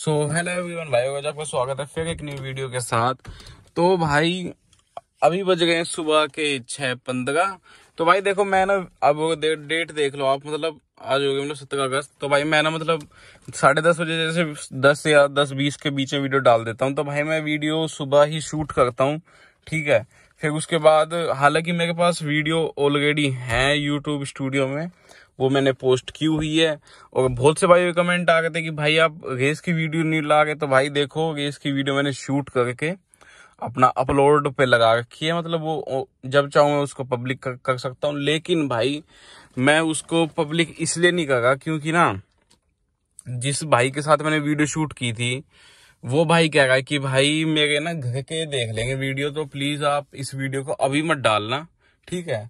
so hello everyone भाई आपका स्वागत है फिर एक न्यू वीडियो के साथ तो भाई अभी बज गए सुबह के छः पंद्रह तो भाई देखो मैं ना अब दे, डेट देख लो आप मतलब आज हो गया मतलब सत्रह अगस्त तो भाई मैं ना मतलब साढ़े दस बजे जैसे दस या दस बीस के बीच में वीडियो डाल देता हूँ तो भाई मैं वीडियो सुबह ही शूट करता हूँ ठीक है फिर उसके बाद हालांकि मेरे पास वीडियो ऑलरेडी है यूट्यूब स्टूडियो में वो मैंने पोस्ट की हुई है और बहुत से भाई कमेंट आ गए थे कि भाई आप रेस की वीडियो नहीं ला गए तो भाई देखो रेस की वीडियो मैंने शूट करके अपना अपलोड पे लगा रखी है मतलब वो जब चाहूँ मैं उसको पब्लिक कर, कर सकता हूँ लेकिन भाई मैं उसको पब्लिक इसलिए नहीं करा क्योंकि ना जिस भाई के साथ मैंने वीडियो शूट की थी वो भाई कह रहा है कि भाई मेरे ना घर के देख लेंगे वीडियो तो प्लीज आप इस वीडियो को अभी मत डालना ठीक है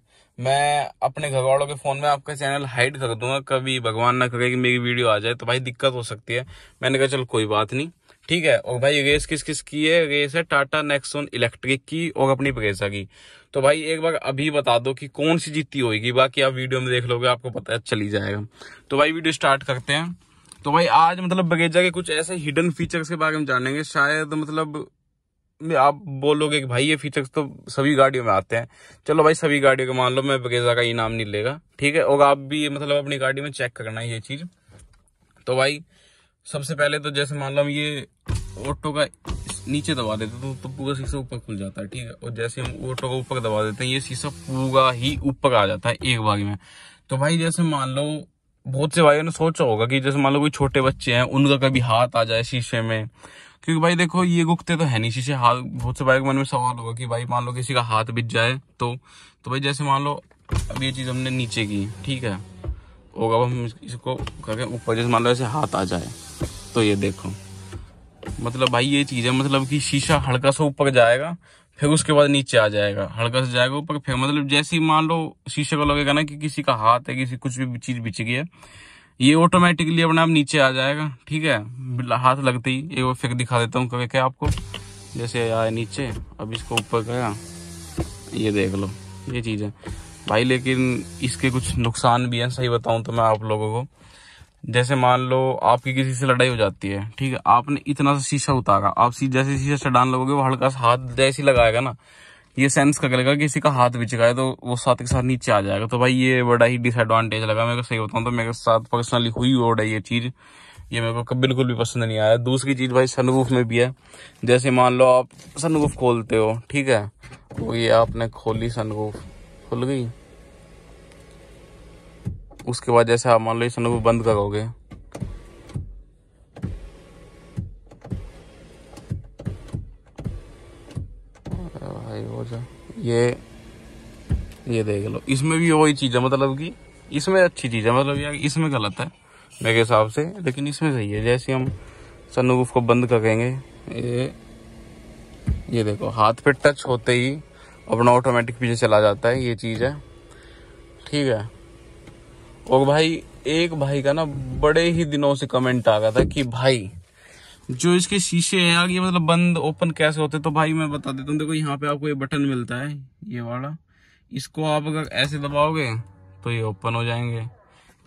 मैं अपने घर वालों के फोन में आपका चैनल हाइड कर दूंगा कभी भगवान ना करे कि मेरी वीडियो आ जाए तो भाई दिक्कत हो सकती है मैंने कहा चल कोई बात नहीं ठीक है और भाई रेस किस किस की है रेस है टाटा नेक्सोन इलेक्ट्रिक की और अपनी प्रेसा की तो भाई एक बार अभी बता दो कि कौन सी जीतती होगी बाकी आप वीडियो में देख लोगे आपको पता चली जाएगा तो भाई वीडियो स्टार्ट करते हैं तो भाई आज मतलब बगीचा के कुछ ऐसे हिडन फीचर्स के बारे में जानेंगे शायद मतलब आप बोलोगे कि भाई ये फीचर्स तो सभी गाड़ियों में आते हैं चलो भाई सभी गाड़ियों के मान लो मैं बगेजा का ये नाम नहीं लेगा ठीक है और आप भी मतलब अपनी गाड़ी में चेक करना है ये चीज़ तो भाई सबसे पहले तो जैसे मान लो हम ये ऑटो का नीचे दबा देते तो, तो पूरा शीशा ऊपर खुल जाता है ठीक है और जैसे हम ऑटो का ऊपर दबा देते हैं ये शीशा पूरा ही ऊपर आ जाता है एक बाग में तो भाई जैसे मान लो बहुत से भाई ने सोचा होगा कि जैसे मान लो कोई छोटे बच्चे हैं उनका कभी हाथ आ जाए शीशे में क्योंकि भाई देखो ये गुखते तो है नहीं शीशे हाथ बहुत से भाई के मन में सवाल होगा कि भाई मान लो किसी का हाथ बिज जाए तो तो भाई जैसे मान लो अब ये चीज़ हमने नीचे की ठीक है होगा अब हम इसको करके ऊपर जैसे मान लो ऐसे हाथ आ जाए तो ये देखो मतलब भाई ये चीज़ है मतलब कि शीशा हल्का सा ऊपर जाएगा फिर उसके बाद नीचे आ जाएगा हल्का से जाएगा ऊपर फिर मतलब जैसे ही मान लो शीशे को लगेगा ना कि किसी का हाथ है किसी कुछ भी चीज बिछ गई है ये ऑटोमेटिकली अपने आप नीचे आ जाएगा ठीक है हाथ लगते ही एक बार फिर दिखा देता हूँ कभी क्या आपको जैसे आए नीचे अब इसको ऊपर गया ये देख लो ये चीज़ है भाई लेकिन इसके कुछ नुकसान भी हैं सही बताऊँ तो मैं आप लोगों को जैसे मान लो आपकी किसी से लड़ाई हो जाती है ठीक है आपने इतना सा शीशा उतारा आप जैसे शीशा चढ़ान लगोगे वो हल्का सा हाथ जैसे लगाएगा ना ये सेंस कर लेगा किसी का हाथ बिचका है तो वो साथ के साथ नीचे आ जाएगा तो भाई ये बड़ा ही डिसएडवांटेज लगा मेरे को सही बताऊँ तो मेरे साथ पर्सनली हुई हो रही ये चीज़ ये मेरे को बिल्कुल भी पसंद नहीं आया दूसरी चीज़ भाई सनरूफ में भी है जैसे मान लो आप सनरूफ खोलते हो ठीक है तो ये आपने खोली सनरूफ खुल गई उसके बाद जैसे आप मान लो इस अनुभव बंद करोगे ये ये देख लो इसमें भी वही चीज़ है मतलब कि इसमें अच्छी चीज़ है मतलब यार इसमें गलत है मेरे हिसाब से लेकिन इसमें सही है जैसे हम सनरूफ को बंद करेंगे ये ये देखो हाथ पे टच होते ही अपना ऑटोमेटिक पीछे चला जाता है ये चीज़ है ठीक है और भाई एक भाई का ना बड़े ही दिनों से कमेंट आ गया था कि भाई जो इसके शीशे हैं यार ये मतलब बंद ओपन कैसे होते तो भाई मैं बता देता हूँ देखो यहाँ पे आपको ये बटन मिलता है ये वाला इसको आप अगर ऐसे दबाओगे तो ये ओपन हो जाएंगे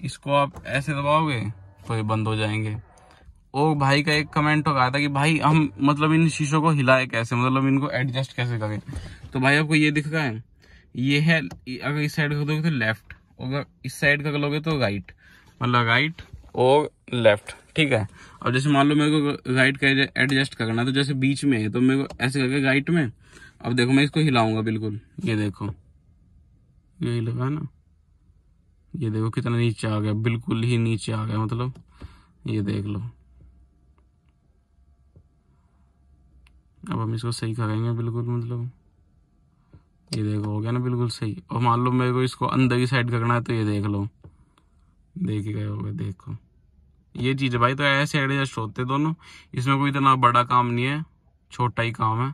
इसको आप ऐसे दबाओगे तो ये बंद हो जाएंगे और भाई का एक कमेंट हो गया था कि भाई हम मतलब इन शीशों को हिलाए कैसे मतलब इनको एडजस्ट कैसे करें तो भाई आपको ये दिख रहा है ये है अगर इस साइड को दोगे तो लेफ्ट अगर इस साइड का लोगे तो राइट मतलब राइट और लेफ्ट ठीक है और जैसे मान लो मेरे को राइट का एडजस्ट करना है तो जैसे बीच में है तो मेरे को ऐसे करके राइट में अब देखो मैं इसको हिलाऊंगा बिल्कुल ये देखो यही लगा ना ये देखो कितना नीचे आ गया बिल्कुल ही नीचे आ गया मतलब ये देख लो अब हम इसको सही करेंगे बिल्कुल मतलब ये देखो हो गया ना बिल्कुल सही और मान लो मेरे को इसको अंदर की साइड करना है तो ये देख लो देख गए हो गए देखो ये चीज़ है भाई तो ऐसे एडजस्ट होते दोनों इसमें कोई इतना बड़ा काम नहीं है छोटा ही काम है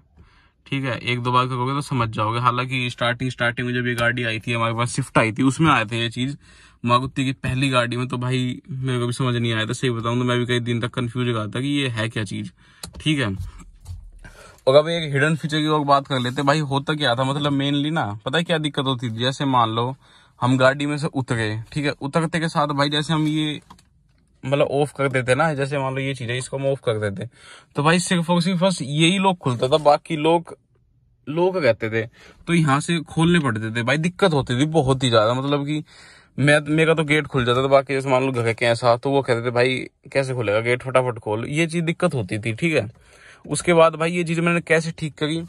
ठीक है एक दो बार करोगे तो समझ जाओगे हालांकि स्टार्टिंग स्टार्टिंग में जब ये गाड़ी आई थी हमारे पास स्विफ्ट आई थी उसमें आए थे ये चीज़ मागुत्ती की पहली गाड़ी में तो भाई मेरे को भी समझ नहीं आया था सही बताऊँ तो मैं भी कई दिन तक कन्फ्यूज रहा था कि ये है क्या चीज़ ठीक है और अब एक हिडन फीचर की और बात कर लेते भाई होता क्या था मतलब मेनली ना पता है क्या दिक्कत होती थी जैसे मान लो हम गाड़ी में से उतरे ठीक है उतरते के साथ भाई जैसे हम ये मतलब ऑफ कर देते ना जैसे मान लो ये चीज़ है इसको हम ऑफ कर देते तो भाई सिर्फ और सिर्फ बस यही लोग खुलता था बाकी लोग लोग कहते थे तो यहाँ से खोलने पड़ते थे भाई दिक्कत होती थी बहुत ही ज़्यादा मतलब कि मैं मेरा तो गेट खुल जाता था बाकी जैसे मान लो घर कैसा तो वो कहते थे भाई कैसे खुलेगा गेट फटाफट खोल ये चीज़ दिक्कत होती थी ठीक है उसके बाद भाई ये चीज़ मैंने कैसे ठीक करी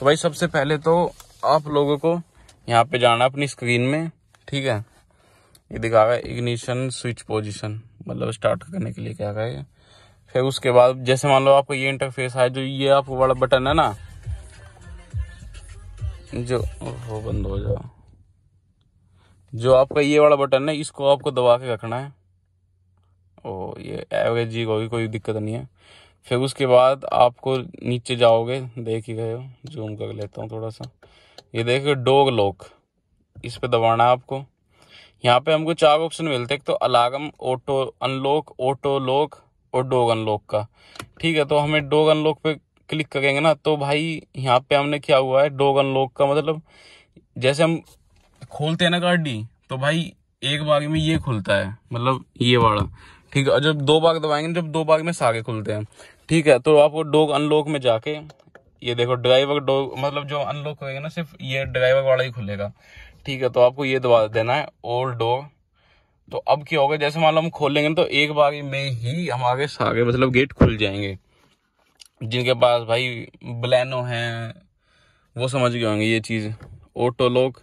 तो भाई सबसे पहले तो आप लोगों को यहाँ पे जाना अपनी स्क्रीन में ठीक है ये दिखा रहा है इग्निशन स्विच पोजिशन मतलब स्टार्ट करने के लिए क्या कहे फिर उसके बाद जैसे मान लो आपको ये इंटरफेस आया जो ये आपको बड़ा बटन है ना जो वो बंद हो जाओ जो आपका ये वाला बटन है इसको आपको दबा के रखना है ओ ये एवरेज जी कोई कोई दिक्कत नहीं है फिर उसके बाद आपको नीचे जाओगे देख ही गए हो जूम कर लेता हूँ थोड़ा सा ये देखो डोग लॉक इस पर दबाना है आपको यहाँ पे हमको चार ऑप्शन मिलते हैं तो अलागम ऑटो अनलॉक ऑटो लॉक और डोग अनलॉक का ठीक है तो हमें डोग अनलॉक पे क्लिक करेंगे ना तो भाई यहाँ पे हमने क्या हुआ है डोग अनलॉक का मतलब जैसे हम खोलते हैं ना गाड़ी तो भाई एक बार में ये खुलता है मतलब ये वाला ठीक है जब दो बाग दबाएंगे जब दो बाग में सागे खुलते हैं ठीक है तो आपको डोग अनलॉक में जाके ये देखो ड्राइवर डोग मतलब जो अनलॉक होगा ना सिर्फ ये ड्राइवर वाला ही खुलेगा ठीक है तो आपको ये दबा देना है ओल्ड डोग तो अब क्या होगा जैसे मान लो हम खोलेंगे तो एक बाग में ही हमारे सागे मतलब गेट खुल जाएंगे जिनके पास भाई ब्लैनो हैं वो समझ गए होंगे ये चीज़ ऑटो लॉक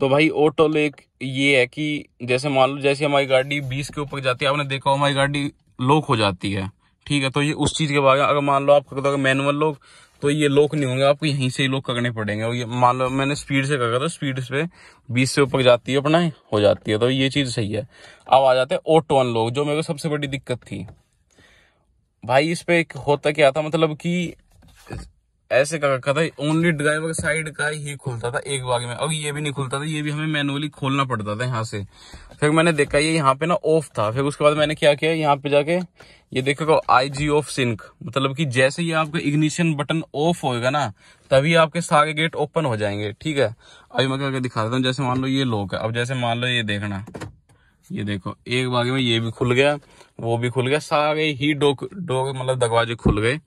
तो भाई ऑटो लेक ये है कि जैसे मान लो जैसे हमारी गाड़ी बीस के ऊपर जाती है आपने देखा हमारी गाड़ी लॉक हो जाती है ठीक है तो ये उस चीज़ के बारे में अगर मान लो आप मैनुअल लॉक तो ये लॉक नहीं होंगे आपको यहीं से ही लॉक करने पड़ेंगे और ये मान लो मैंने स्पीड से कहा तो स्पीड पे बीस से ऊपर जाती है अपना हो जाती है तो ये चीज़ सही है अब आ जाते हैं ऑटो अनलॉक जो मेरे को सबसे बड़ी दिक्कत थी भाई इस पे होता क्या था मतलब कि ऐसे का रखा था ओनली ड्राइवर साइड का ही खुलता था एक बाग में अब ये भी नहीं खुलता था ये भी हमें मैनुअली खोलना पड़ता था यहाँ से फिर मैंने देखा ये यहाँ पे ना ऑफ था फिर उसके बाद मैंने क्या किया यहाँ पे जाके ये देखो आई जी ऑफ सिंक मतलब कि जैसे ही आपका इग्निशन बटन ऑफ होगा ना तभी आपके सारे गेट ओपन हो जाएंगे ठीक है अभी मैं क्या दिखा देता हूँ जैसे मान लो ये लॉक है अब जैसे मान लो ये देखना ये देखो एक बागे में ये भी खुल गया वो भी खुल गया सारे ही डोक डोक मतलब दरवाजे खुल गए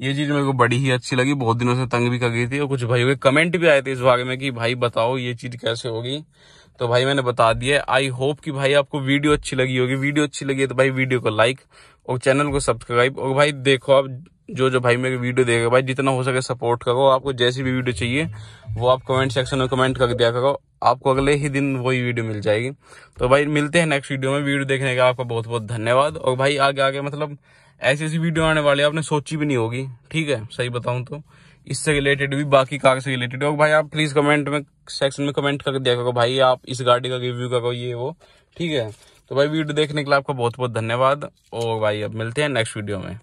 ये चीज मेरे को बड़ी ही अच्छी लगी बहुत दिनों से तंग भी कर गई थी और कुछ भाइयों के कमेंट भी आए थे इस बारे में कि भाई बताओ ये चीज कैसे होगी तो भाई मैंने बता दिया आई होप कि भाई आपको वीडियो अच्छी लगी होगी वीडियो अच्छी लगी है तो भाई वीडियो को लाइक और चैनल को सब्सक्राइब और भाई देखो आप जो जो भाई मेरी वीडियो देगा भाई जितना हो सके सपोर्ट करो आपको जैसी भी वीडियो चाहिए वो आप कमेंट सेक्शन में कमेंट कर दिया करो आपको अगले ही दिन वही वीडियो मिल जाएगी तो भाई मिलते हैं नेक्स्ट वीडियो में वीडियो देखने का आपका बहुत बहुत धन्यवाद और भाई आगे आगे मतलब ऐसी ऐसी वीडियो आने वाली है आपने सोची भी नहीं होगी ठीक है सही बताऊं तो इससे रिलेटेड भी बाकी कार से रिलेटेड हो भाई आप प्लीज कमेंट में सेक्शन में कमेंट करके दिया करो भाई आप इस गाड़ी का रिव्यू करो ये वो ठीक है तो भाई वीडियो देखने के लिए आपका बहुत बहुत धन्यवाद और भाई अब मिलते हैं नेक्स्ट वीडियो में